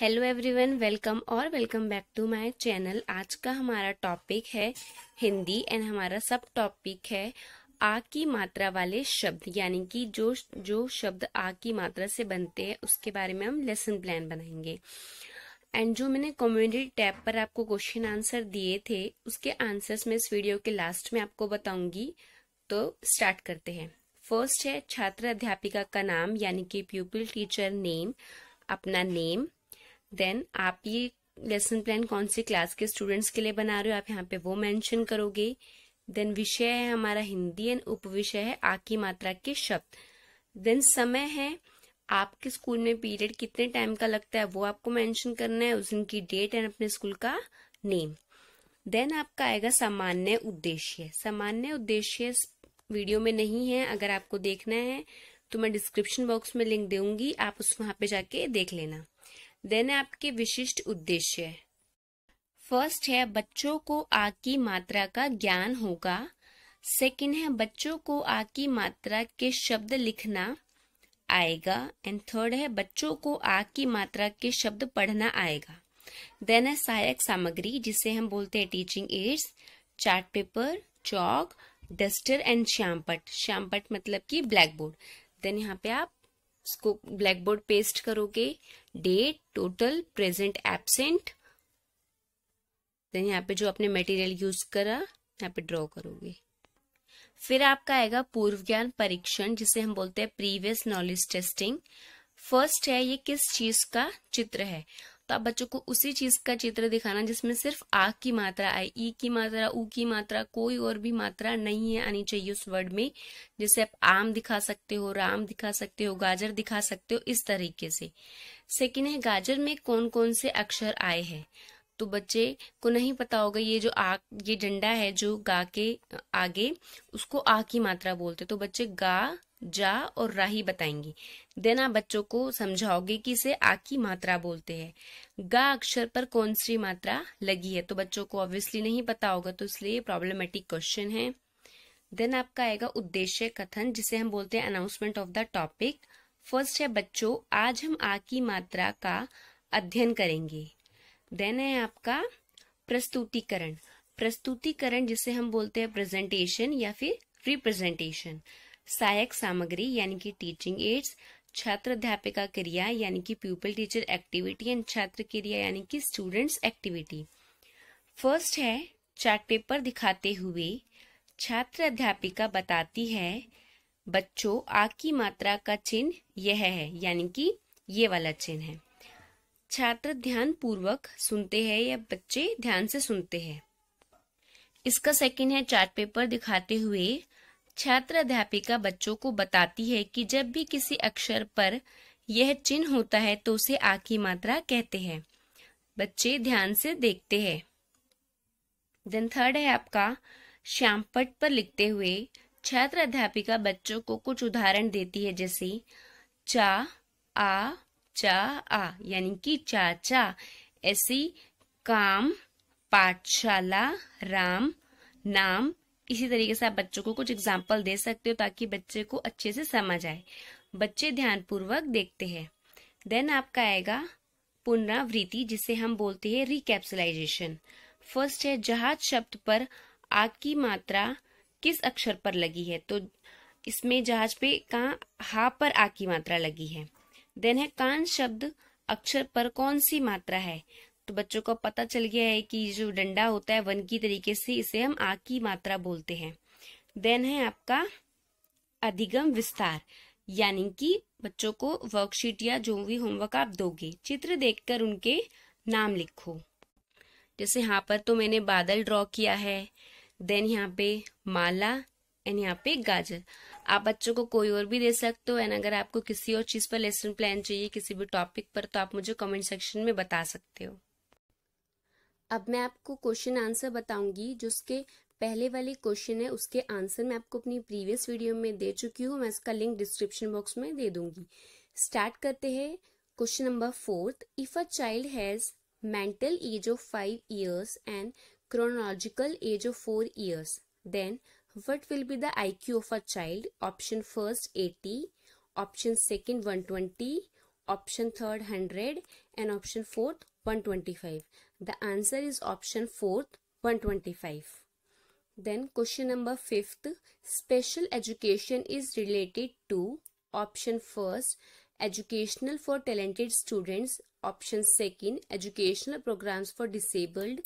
Hello everyone welcome और welcome back to my channel आज का हमारा टॉपिक है हिंदी एंड हमारा सब टॉपिक है आ की मात्रा वाले शब्द यानी कि जो जो शब्द आ की मात्रा से बनते हैं उसके बारे में हम लेसन प्लान बनाएंगे एंड जो मैंने कम्युनिटी टैब पर आपको क्वेश्चन आंसर दिए थे उसके आंसर्स में इस वीडियो के लास्ट में आपको बताऊंगी तो स्टार्ट करते हैं फर्स्ट है छात्र अध्यापिका का नाम यानी कि प्यूपल टीचर नेम अपना नेम देन आप ये लेसन प्लान कौन सी क्लास के स्टूडेंट्स के लिए बना रहे हो आप यहाँ पे वो मेंशन करोगे देन विषय है हमारा हिंदी एंड उप विषय है आ की मात्रा के शब्द देन समय है आपके स्कूल में पीरियड कितने टाइम का लगता है वो आपको मेंशन करना है उस दिन की डेट एंड अपने स्कूल का नेम देन आपका आएगा सामान्य उद्देश्य सामान्य उद्देश्य वीडियो में नहीं है अगर आपको देखना है तो मैं डिस्क्रिप्शन बॉक्स में लिंक दूंगी आप उस वहां पे जाके देख लेना देन आपके विशिष्ट उद्देश्य फर्स्ट है बच्चों को आग की मात्रा का ज्ञान होगा सेकंड है बच्चों को आग की मात्रा के शब्द लिखना आएगा एंड थर्ड है बच्चों को आग की मात्रा के शब्द पढ़ना आएगा देन है सहायक सामग्री जिसे हम बोलते हैं teaching aids chart paper chalk duster and श्यामपट श्यामपट मतलब कि ब्लैक बोर्ड देन यहाँ पे आप उसको ब्लैक बोर्ड पेस्ट करोगे date total present absent then यहाँ पे जो आपने मटेरियल यूज करा यहाँ पे ड्रॉ करोगे फिर आपका आएगा पूर्व ज्ञान परीक्षण जिसे हम बोलते हैं प्रीवियस नॉलेज टेस्टिंग फर्स्ट है ये किस चीज का चित्र है तो आप बच्चों को उसी चीज का चित्र दिखाना जिसमें सिर्फ आ की मात्रा आए ई की मात्रा ऊ की मात्रा कोई और भी मात्रा नहीं है आनी चाहिए उस वर्ड में जैसे आप आम दिखा सकते हो राम दिखा सकते हो गाजर दिखा सकते हो इस तरीके से सेकेंड है गाजर में कौन कौन से अक्षर आए हैं तो बच्चे को नहीं पता होगा ये जो आ ये डंडा है जो गा के आगे उसको आ की मात्रा बोलते तो बच्चे गा जा और राही बताएंगी देन आप बच्चों को समझाओगे कि इसे आ की मात्रा बोलते हैं गा अक्षर पर कौन सी मात्रा लगी है तो बच्चों को ऑब्वियसली नहीं पता होगा तो इसलिए प्रॉब्लमेटिक क्वेश्चन है देन आपका आएगा उद्देश्य कथन जिसे हम बोलते हैं announcement of the topic first है बच्चों आज हम आ की मात्रा का अध्ययन करेंगे देन है आपका प्रस्तुतिकरण प्रस्तुतिकरण जिसे हम बोलते हैं प्रेजेंटेशन या फिर रिप्रेजेंटेशन सहायक सामग्री यानी कि टीचिंग एड्स छात्र अध्यापिका क्रिया यानी कि प्यूपल टीचर एक्टिविटी एंड छात्र क्रिया यानी कि स्टूडेंट्स एक्टिविटी फर्स्ट है चार्ट पेपर दिखाते हुए छात्र अध्यापिका बताती है बच्चों आग की मात्रा का चिन्ह यह है यानी कि ये वाला चिन्ह है छात्र ध्यान पूर्वक सुनते हैं या बच्चे ध्यान से सुनते हैं इसका सेकंड है चार्ट पेपर दिखाते हुए छात्र अध्यापिका बच्चों को बताती है कि जब भी किसी अक्षर पर यह चिन्ह होता है तो उसे आ की मात्रा कहते हैं बच्चे ध्यान से देखते हैं देन थर्ड है आपका श्यामपट पर लिखते हुए छात्र अध्यापिका बच्चों को कुछ उदाहरण देती है जैसे चा आ चा आ यानी कि चाचा ऐसी काम पाठशाला राम नाम इसी तरीके से आप बच्चों को कुछ एग्जाम्पल दे सकते हो ताकि बच्चे को अच्छे से समझ आए बच्चे ध्यानपूर्वक देखते हैं देन आपका आएगा पुनरावृत्ति जिसे हम बोलते हैं रिकैप्सुलाइजेशन फर्स्ट है जहाज शब्द पर आग की मात्रा किस अक्षर पर लगी है तो इसमें जहाज पे का हा पर आग की मात्रा लगी है देन है कान शब्द अक्षर पर कौन सी मात्रा है तो बच्चों को पता चल गया है कि जो डंडा होता है वन की तरीके से इसे हम आ की मात्रा बोलते हैं देन है आपका अधिगम विस्तार यानी कि बच्चों को वर्कशीट या जो भी होमवर्क आप दोगे चित्र देखकर उनके नाम लिखो जैसे यहाँ पर तो मैंने बादल ड्रॉ किया है देन यहाँ पे माला एंड यहाँ पे गाजर आप बच्चों को कोई और भी दे सकते हो एंड अगर आपको किसी और चीज़ पर लेसन प्लान चाहिए किसी भी टॉपिक पर तो आप मुझे कमेंट सेक्शन में बता सकते हो अब मैं आपको क्वेश्चन आंसर बताऊंगी जो उसके पहले वाले क्वेश्चन है उसके आंसर मैं आपको अपनी प्रीवियस वीडियो में दे चुकी हूँ मैं इसका लिंक डिस्क्रिप्शन बॉक्स में दे दूंगी स्टार्ट करते हैं question number fourth if a child has mental age of five years and chronological age of four years then be the I Q of a child option first eighty option second one twenty option third 100 and option fourth 125. The answer is option fourth 125. Then question number fifth, special education is related to option first, educational for talented students, option second, educational programs for disabled,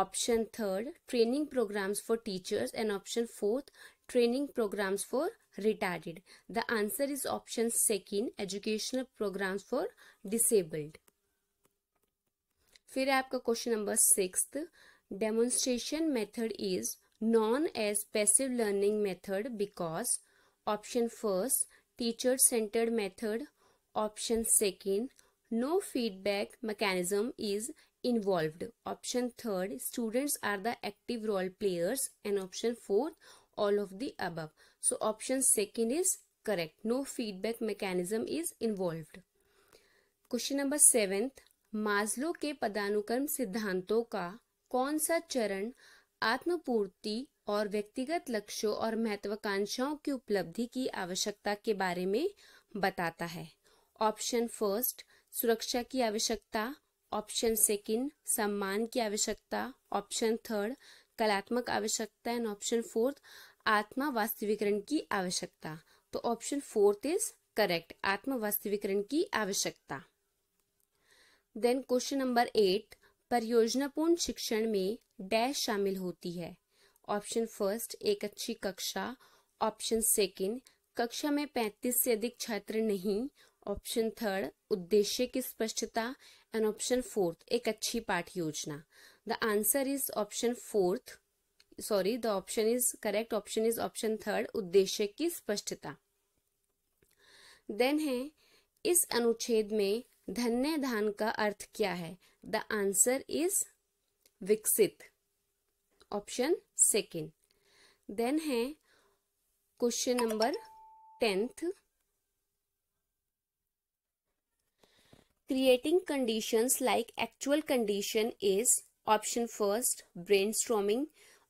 option third training programs for teachers and option fourth training programs for retarded the answer is option second educational programs for disabled फिर आपका question number six demonstration method is known as passive learning method because option first teacher centred method option second no feedback mechanism is involved option 3 students are the active role players and option 4 all of the above so option second is correct no feedback mechanism is involved question number 7 maslow ke padanukram siddhanton ka kaun sa charan आत्मपूर्ति और व्यक्तिगत लक्ष्यों और महत्वाकांक्षाओं की उपलब्धि की आवश्यकता के बारे में बताता है ऑप्शन फर्स्ट सुरक्षा की आवश्यकता ऑप्शन सेकंड सम्मान की आवश्यकता ऑप्शन थर्ड कलात्मक आवश्यकता एंड ऑप्शन फोर्थ आत्मा वास्तविकरण की आवश्यकता तो ऑप्शन फोर्थ इज करेक्ट आत्म वास्तविकरण की आवश्यकता देन क्वेश्चन नंबर एट परियोजनापूर्ण शिक्षण में डैश शामिल होती है ऑप्शन फर्स्ट एक अच्छी कक्षा ऑप्शन सेकंड कक्षा में 35 से अधिक छात्र नहीं ऑप्शन थर्ड उद्देश्य की स्पष्टता एंड ऑप्शन फोर्थ एक अच्छी पाठ योजना the answer is option fourth sorry the option is correct option is option third उद्देश्य की स्पष्टता देन है इस अनुच्छेद में धन्य धान का अर्थ क्या है द आंसर इज विकसित ऑप्शन सेकेंड देन है question number tenth Creating conditions like actual condition is option first brainstorming,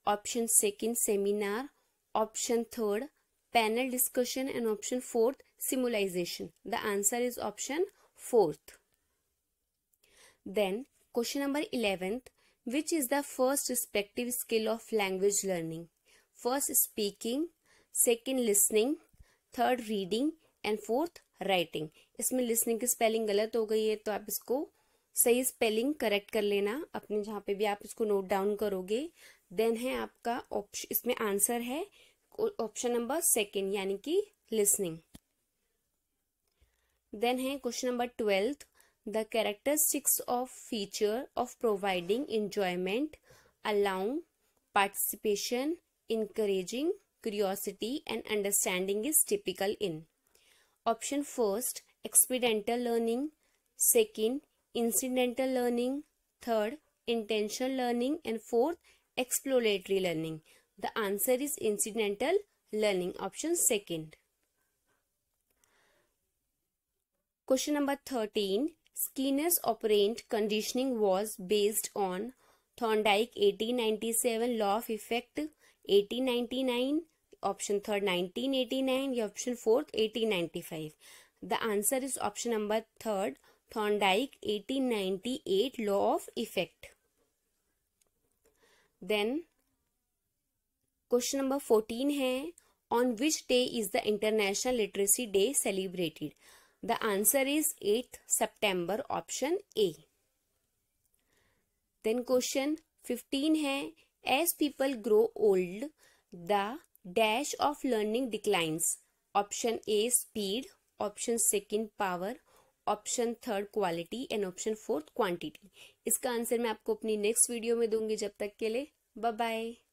option second seminar, option third panel discussion and option fourth simulation. The answer is option fourth. Then question number 11th which is the first respective skill of language learning? First speaking, second listening, third reading and fourth writing इसमें listening की spelling गलत हो गई है तो आप इसको सही स्पेलिंग करेक्ट कर लेना अपने जहाँ पे भी आप इसको नोट डाउन करोगे देन है आपका ऑप्शन इसमें आंसर है ऑप्शन नंबर सेकेंड यानी कि लिसनिंग देन है question number twelfth the characteristics of feature of providing enjoyment allowing participation encouraging curiosity and understanding is typical in Option first, experimental learning, second, incidental learning, third, intentional learning and fourth, exploratory learning. The answer is incidental learning option second. Question number 13. Skinner's operant conditioning was based on Thorndike 1897 law of effect 1899 option third 1989 या option fourth 1895 the answer is option number third Thorndike 1898 law of effect then question number fourteen है on which day is the international literacy day celebrated the answer is eight September option A then question fifteen है as people grow old the dash of learning declines option A speed option second power option third quality and option fourth quantity इसका आंसर मैं आपको अपनी next video में दूंगी जब तक के लिए बाय बाय